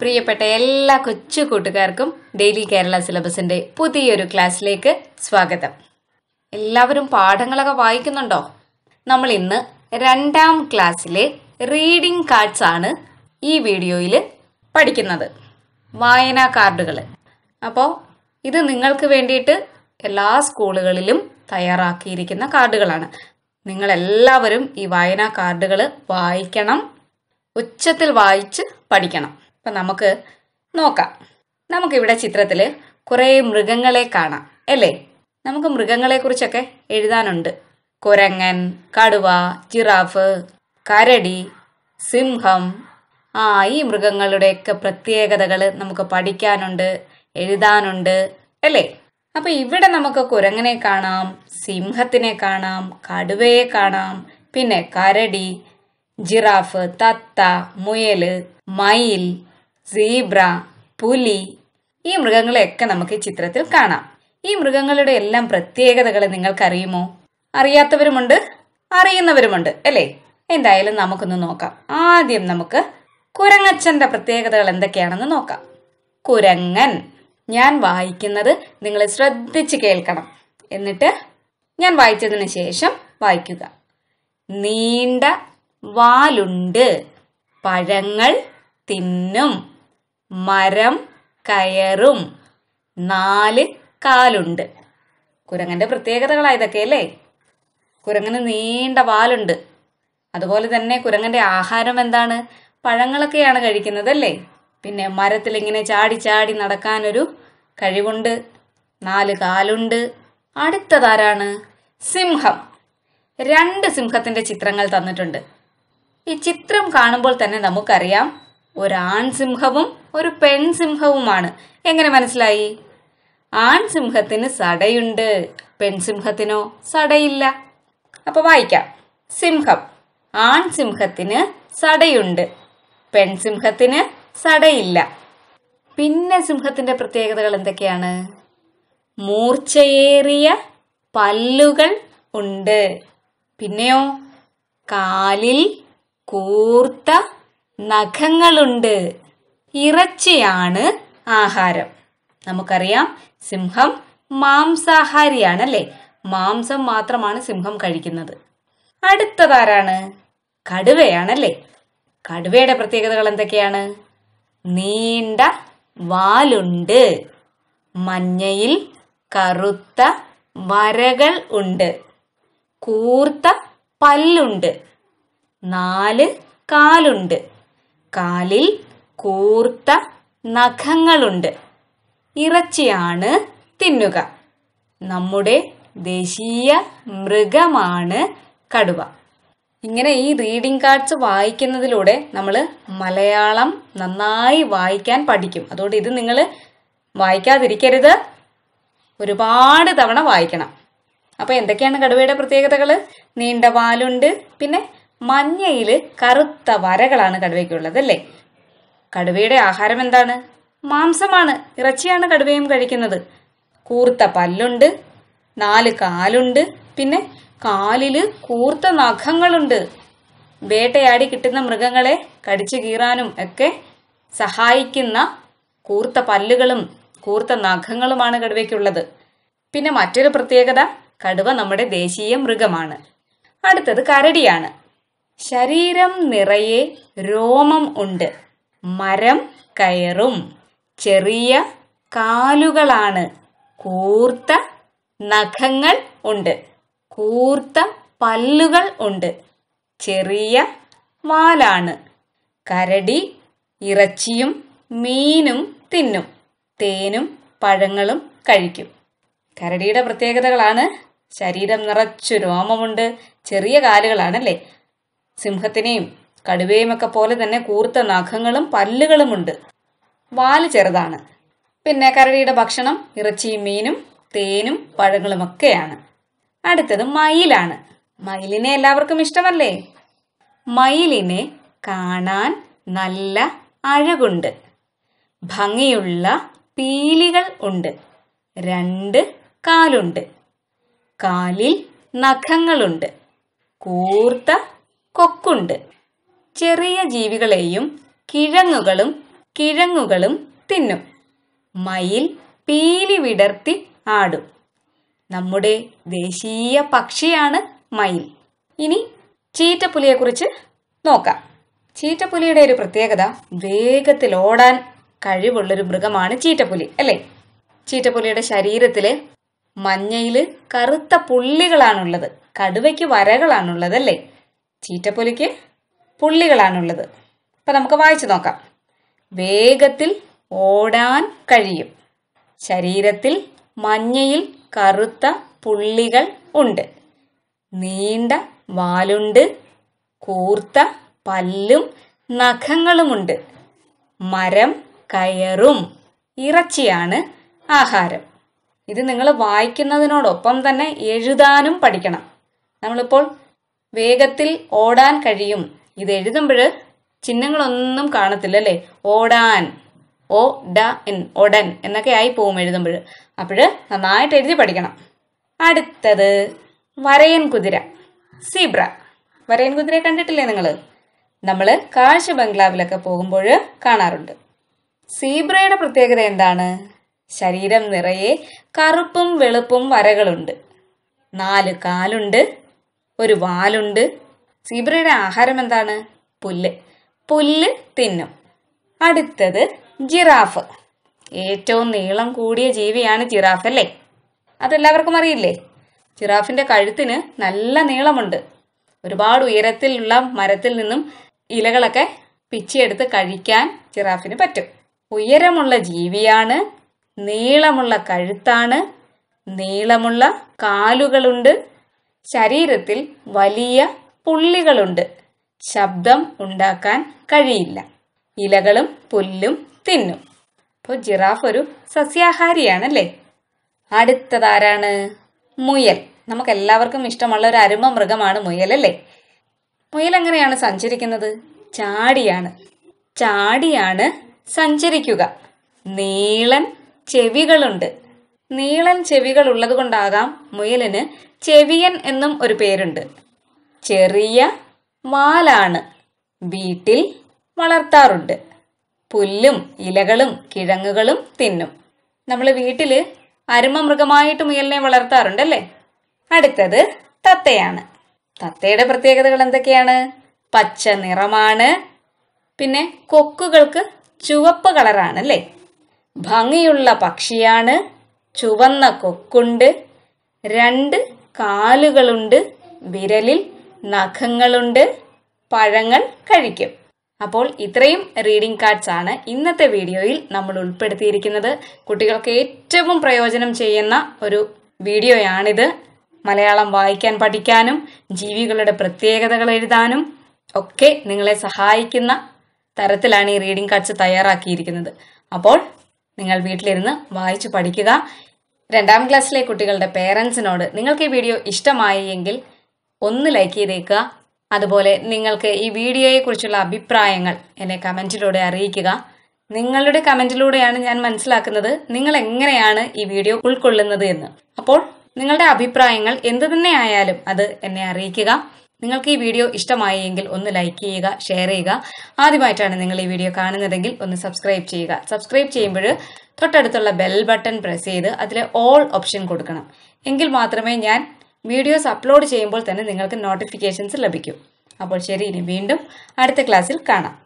പ്രിയപ്പെട്ട എല്ലാ കൊച്ചു കൂട്ടുകാർക്കും ഡെയിലി കേരള സിലബസിന്റെ പുതിയൊരു ക്ലാസ്സിലേക്ക് സ്വാഗതം എല്ലാവരും പാഠങ്ങളൊക്കെ വായിക്കുന്നുണ്ടോ നമ്മൾ ഇന്ന് രണ്ടാം ക്ലാസ്സിലെ റീഡിംഗ് കാർഡ്സ് ആണ് ഈ വീഡിയോയിൽ പഠിക്കുന്നത് വായനാ കാർഡുകൾ അപ്പോൾ ഇത് നിങ്ങൾക്ക് വേണ്ടിയിട്ട് എല്ലാ സ്കൂളുകളിലും തയ്യാറാക്കിയിരിക്കുന്ന കാർഡുകളാണ് നിങ്ങളെല്ലാവരും ഈ വായനാ കാർഡുകൾ വായിക്കണം ഉച്ചത്തിൽ വായിച്ച് പഠിക്കണം അപ്പം നമുക്ക് നോക്കാം നമുക്കിവിടെ ചിത്രത്തിൽ കുറേ മൃഗങ്ങളെ കാണാം അല്ലേ നമുക്ക് മൃഗങ്ങളെക്കുറിച്ചൊക്കെ എഴുതാനുണ്ട് കുരങ്ങൻ കടുവ ജിറാഫ് കരടി സിംഹം ആ ഈ മൃഗങ്ങളുടെയൊക്കെ പ്രത്യേകതകൾ നമുക്ക് പഠിക്കാനുണ്ട് എഴുതാനുണ്ട് അല്ലേ അപ്പൊ ഇവിടെ നമുക്ക് കുരങ്ങനെ കാണാം സിംഹത്തിനെ കാണാം കടുവയെ കാണാം പിന്നെ കരടി ജിറാഫ് തത്ത മുയൽ മയിൽ സീബ്ര പുലി ഈ മൃഗങ്ങളെയൊക്കെ നമുക്ക് ഈ ചിത്രത്തിൽ കാണാം ഈ മൃഗങ്ങളുടെ എല്ലാം പ്രത്യേകതകൾ നിങ്ങൾക്കറിയുമോ അറിയാത്തവരുമുണ്ട് അറിയുന്നവരുമുണ്ട് അല്ലേ എന്തായാലും നമുക്കൊന്ന് നോക്കാം ആദ്യം നമുക്ക് കുരങ്ങച്ചന്റെ പ്രത്യേകതകൾ എന്തൊക്കെയാണെന്ന് നോക്കാം കുരങ്ങൻ ഞാൻ വായിക്കുന്നത് നിങ്ങൾ ശ്രദ്ധിച്ച് കേൾക്കണം എന്നിട്ട് ഞാൻ വായിച്ചതിന് ശേഷം വായിക്കുക നീണ്ട വാലുണ്ട് പഴങ്ങൾ തിന്നും മരം കയറും നാല് കാലുണ്ട് കുരങ്ങന്റെ പ്രത്യേകതകളായതൊക്കെ അല്ലേ കുരങ്ങന് നീണ്ട വാലുണ്ട് അതുപോലെ തന്നെ കുരങ്ങന്റെ ആഹാരം എന്താണ് പഴങ്ങളൊക്കെയാണ് കഴിക്കുന്നത് അല്ലേ പിന്നെ മരത്തിൽ ഇങ്ങനെ ചാടി ചാടി നടക്കാനൊരു കഴിവുണ്ട് നാല് കാലുണ്ട് അടുത്തതാരാണ് സിംഹം രണ്ട് സിംഹത്തിന്റെ ചിത്രങ്ങൾ തന്നിട്ടുണ്ട് ഈ ചിത്രം കാണുമ്പോൾ തന്നെ നമുക്കറിയാം ഒരു സിംഹവും ഒരു പെൺസിംഹവുമാണ് എങ്ങനെ മനസ്സിലായി ആൺ സിംഹത്തിന് സടയുണ്ട് പെൺസിംഹത്തിനോ സടയില്ല അപ്പൊ വായിക്കാം സിംഹം ആൺ സിംഹത്തിന് സടയുണ്ട് പെൺസിംഹത്തിന് സടയില്ല പിന്നെ സിംഹത്തിന്റെ പ്രത്യേകതകൾ എന്തൊക്കെയാണ് മൂർച്ചയേറിയ പല്ലുകൾ ഉണ്ട് പിന്നെയോ കാലിൽ കൂർത്ത നഖങ്ങളുണ്ട് ഇറച്ചിയാണ് ആഹാരം നമുക്കറിയാം സിംഹം മാംസാഹാരിയാണ് അല്ലേ മാംസം മാത്രമാണ് സിംഹം കഴിക്കുന്നത് അടുത്തതാരാണ് കടുവയാണല്ലേ കടുവയുടെ പ്രത്യേകതകൾ എന്തൊക്കെയാണ് നീണ്ട വാലുണ്ട് മഞ്ഞയിൽ കറുത്ത വരകൾ ഉണ്ട് കൂർത്ത പല്ലുണ്ട് നാല് കാലുണ്ട് കാലിൽ കൂർത്ത നഖങ്ങളുണ്ട് ഇറച്ചിയാണ് തിന്നുക നമ്മുടെ ദേശീയ മൃഗമാണ് കടുവ ഇങ്ങനെ ഈ റീഡിംഗ് കാർഡ്സ് വായിക്കുന്നതിലൂടെ നമ്മൾ മലയാളം നന്നായി വായിക്കാൻ പഠിക്കും അതുകൊണ്ട് ഇത് നിങ്ങൾ വായിക്കാതിരിക്കരുത് ഒരുപാട് തവണ വായിക്കണം അപ്പോൾ എന്തൊക്കെയാണ് കടുവയുടെ പ്രത്യേകതകൾ നീണ്ട വാലുണ്ട് പിന്നെ മഞ്ഞയിൽ കറുത്ത വരകളാണ് കടുവയ്ക്കുള്ളത് അല്ലേ കടുവയുടെ ആഹാരം എന്താണ് മാംസമാണ് ഇറച്ചിയാണ് കടുവയും കഴിക്കുന്നത് കൂർത്ത പല്ലുണ്ട് നാല് കാലുണ്ട് പിന്നെ കാലില് കൂർത്ത നഖങ്ങളുണ്ട് വേട്ടയാടി കിട്ടുന്ന മൃഗങ്ങളെ കടിച്ചു കീറാനും ഒക്കെ സഹായിക്കുന്ന കൂർത്ത പല്ലുകളും കൂർത്ത നഖങ്ങളുമാണ് കടുവയ്ക്കുള്ളത് പിന്നെ മറ്റൊരു പ്രത്യേകത കടുവ നമ്മുടെ ദേശീയ മൃഗമാണ് അടുത്തത് കരടിയാണ് ശരീരം നിറയെ രോമം ഉണ്ട് മരം കയറും ചെറിയ കാലുകളാണ് കൂർത്ത നഖങ്ങൾ ഉണ്ട് കൂർത്ത പല്ലുകൾ ഉണ്ട് ചെറിയ വാലാണ് കരടി ഇറച്ചിയും മീനും തിന്നും തേനും പഴങ്ങളും കഴിക്കും കരടിയുടെ പ്രത്യേകതകളാണ് ശരീരം നിറച്ചു രോമമുണ്ട് ചെറിയ കാലുകളാണല്ലേ സിംഹത്തിനെയും കടുവയുമൊക്കെ പോലെ തന്നെ കൂർത്ത നഖങ്ങളും പല്ലുകളുമുണ്ട് വാല് ചെറുതാണ് പിന്നെ കരടിയുടെ ഭക്ഷണം ഇറച്ചിയും മീനും തേനും പഴങ്ങളുമൊക്കെയാണ് അടുത്തത് മയിലാണ് മയിലിനെ എല്ലാവർക്കും ഇഷ്ടമല്ലേ മയിലിനെ കാണാൻ നല്ല അഴകുണ്ട് ഭംഗിയുള്ള പീലികൾ ഉണ്ട് രണ്ട് കാലുണ്ട് കാലിൽ നഖങ്ങളുണ്ട് കൂർത്ത കൊക്കുണ്ട് ചെറിയ ജീവികളെയും കിഴങ്ങുകളും കിഴങ്ങുകളും തിന്നും മയിൽ പീലി വിടർത്തി ആടും നമ്മുടെ ദേശീയ പക്ഷിയാണ് മയിൽ ഇനി ചീറ്റപ്പുലിയെക്കുറിച്ച് നോക്കാം ചീറ്റപ്പുലിയുടെ ഒരു പ്രത്യേകത വേഗത്തിൽ ഓടാൻ കഴിവുള്ളൊരു മൃഗമാണ് ചീറ്റപ്പുലി അല്ലേ ചീറ്റപ്പുലിയുടെ ശരീരത്തിലെ മഞ്ഞയിൽ കറുത്ത പുള്ളികളാണുള്ളത് കടുവയ്ക്ക് വരകളാണുള്ളത് അല്ലേ ചീറ്റപ്പുലിക്ക് പുള്ളികളാണുള്ളത് അപ്പൊ നമുക്ക് വായിച്ചു നോക്കാം വേഗത്തിൽ ഓടാൻ കഴിയും ശരീരത്തിൽ മഞ്ഞയിൽ കറുത്ത പുള്ളികൾ ഉണ്ട് നീണ്ട വാലുണ്ട് കൂർത്ത പല്ലും നഖങ്ങളുമുണ്ട് മരം കയറും ഇറച്ചിയാണ് ആഹാരം ഇത് നിങ്ങൾ വായിക്കുന്നതിനോടൊപ്പം തന്നെ എഴുതാനും പഠിക്കണം നമ്മളിപ്പോൾ വേഗത്തിൽ ഓടാൻ കഴിയും ഇത് എഴുതുമ്പോൾ ചിഹ്നങ്ങളൊന്നും കാണത്തില്ല അല്ലേ ഓടാൻ ഓ ഡ എൻ ഒടൻ എന്നൊക്കെ ആയി പോവും എഴുതുമ്പോൾ അപ്പോൾ നന്നായിട്ട് എഴുതി പഠിക്കണം അടുത്തത് വരയൻ കുതിര സീബ്ര വരയൻ കുതിര കണ്ടിട്ടില്ലേ നിങ്ങൾ നമ്മൾ കാഴ്ച ബംഗ്ലാവിലൊക്കെ പോകുമ്പോൾ കാണാറുണ്ട് സീബ്രയുടെ പ്രത്യേകത എന്താണ് ശരീരം നിറയെ കറുപ്പും വെളുപ്പും വരകളുണ്ട് നാല് കാലുണ്ട് ഒരു വാലുണ്ട് സീബ്രയുടെ ആഹാരം എന്താണ് പുല്ല് പുല്ല് തിന്നും അടുത്തത് ജിറാഫ് ഏറ്റവും നീളം കൂടിയ ജീവിയാണ് ജിറാഫ് അല്ലേ അതെല്ലാവർക്കും അറിയില്ലേ ജിറാഫിന്റെ കഴുത്തിന് നല്ല നീളമുണ്ട് ഒരുപാട് ഉയരത്തിലുള്ള മരത്തിൽ നിന്നും ഇലകളൊക്കെ പിച്ചിയെടുത്ത് കഴിക്കാൻ ജിറാഫിന് പറ്റും ഉയരമുള്ള ജീവിയാണ് നീളമുള്ള കഴുത്താണ് നീളമുള്ള കാലുകളുണ്ട് ശരീരത്തിൽ വലിയ പുള്ളികളുണ്ട് ശബ്ദം ഉണ്ടാക്കാൻ കഴിയില്ല ഇലകളും പുല്ലും തിന്നും അപ്പോൾ ജിറാഫ് ഒരു സസ്യാഹാരിയാണല്ലേ അടുത്തതാരാണ് മുയൽ നമുക്ക് എല്ലാവർക്കും ഇഷ്ടമുള്ള ഒരു അരുമ മൃഗമാണ് മുയൽ അല്ലേ മുയൽ എങ്ങനെയാണ് സഞ്ചരിക്കുന്നത് ചാടിയാണ് ചാടിയാണ് സഞ്ചരിക്കുക നീളൻ ചെവികളുണ്ട് നീളൻ ചെവികൾ ഉള്ളത് കൊണ്ടാകാം മുയലിന് ചെവിയൻ എന്നും ഒരു പേരുണ്ട് ചെറിയ മാലാണ് വീട്ടിൽ വളർത്താറുണ്ട് പുല്ലും ഇലകളും കിഴങ്ങുകളും തിന്നും നമ്മൾ വീട്ടിൽ മൃഗമായിട്ട് മുയലിനെ വളർത്താറുണ്ട് അല്ലേ അടുത്തത് തത്തയാണ് തത്തയുടെ പ്രത്യേകതകൾ എന്തൊക്കെയാണ് പച്ച നിറമാണ് പിന്നെ കൊക്കുകൾക്ക് ചുവപ്പ് കളറാണ് അല്ലേ ഭംഗിയുള്ള പക്ഷിയാണ് ചുവന്ന കൊക്കുണ്ട് രണ്ട് കാലുകളുണ്ട് വിരലിൽ നഖങ്ങളുണ്ട് പഴങ്ങൾ കഴിക്കും അപ്പോൾ ഇത്രയും റീഡിംഗ് കാർഡ്സ് ആണ് ഇന്നത്തെ വീഡിയോയിൽ നമ്മൾ ഉൾപ്പെടുത്തിയിരിക്കുന്നത് കുട്ടികൾക്ക് ഏറ്റവും പ്രയോജനം ചെയ്യുന്ന ഒരു വീഡിയോയാണിത് മലയാളം വായിക്കാൻ പഠിക്കാനും ജീവികളുടെ പ്രത്യേകതകൾ എഴുതാനും ഒക്കെ നിങ്ങളെ സഹായിക്കുന്ന തരത്തിലാണ് ഈ റീഡിംഗ് കാർഡ്സ് തയ്യാറാക്കിയിരിക്കുന്നത് അപ്പോൾ നിങ്ങൾ വീട്ടിലിരുന്ന് വായിച്ചു പഠിക്കുക രണ്ടാം ക്ലാസ്സിലെ കുട്ടികളുടെ പേരൻസിനോട് നിങ്ങൾക്ക് ഈ വീഡിയോ ഇഷ്ടമായി എങ്കിൽ ഒന്ന് ലൈക്ക് ചെയ്തേക്കുക അതുപോലെ നിങ്ങൾക്ക് ഈ വീഡിയോയെക്കുറിച്ചുള്ള അഭിപ്രായങ്ങൾ എന്നെ കമൻറ്റിലൂടെ അറിയിക്കുക നിങ്ങളുടെ കമൻറ്റിലൂടെയാണ് ഞാൻ മനസ്സിലാക്കുന്നത് നിങ്ങൾ എങ്ങനെയാണ് ഈ വീഡിയോ ഉൾക്കൊള്ളുന്നത് എന്ന് അപ്പോൾ നിങ്ങളുടെ അഭിപ്രായങ്ങൾ എന്തു തന്നെ ആയാലും അത് എന്നെ അറിയിക്കുക നിങ്ങൾക്ക് ഈ വീഡിയോ ഇഷ്ടമായി ഒന്ന് ലൈക്ക് ചെയ്യുക ഷെയർ ചെയ്യുക ആദ്യമായിട്ടാണ് നിങ്ങൾ ഈ വീഡിയോ കാണുന്നതെങ്കിൽ ഒന്ന് സബ്സ്ക്രൈബ് ചെയ്യുക സബ്സ്ക്രൈബ് ചെയ്യുമ്പോൾ തൊട്ടടുത്തുള്ള ബെൽ ബട്ടൺ പ്രസ് ചെയ്ത് അതിൽ ഓൾ ഓപ്ഷൻ കൊടുക്കണം എങ്കിൽ മാത്രമേ ഞാൻ വീഡിയോസ് അപ്ലോഡ് ചെയ്യുമ്പോൾ തന്നെ നിങ്ങൾക്ക് നോട്ടിഫിക്കേഷൻസ് ലഭിക്കും അപ്പോൾ ശരി ഇനി വീണ്ടും അടുത്ത ക്ലാസ്സിൽ കാണാം